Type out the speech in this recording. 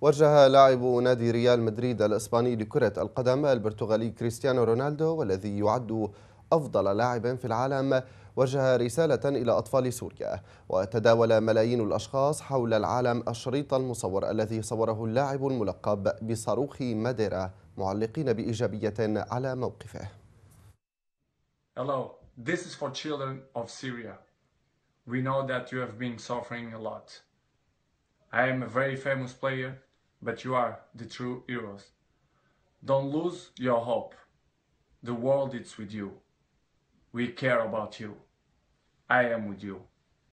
وجه لاعب نادي ريال مدريد الإسباني لكرة القدم البرتغالي كريستيانو رونالدو والذي يعد أفضل لاعب في العالم وجه رسالة إلى أطفال سوريا وتداول ملايين الأشخاص حول العالم الشريط المصور الذي صوره اللاعب الملقب بصاروخ ماديرا معلقين بإيجابية على موقفه Hello, this is for children of Syria. We know that you have been suffering a lot. I am a very famous player but you are the true heroes. Don't lose your hope. The world is with you. We care about you. I am with you.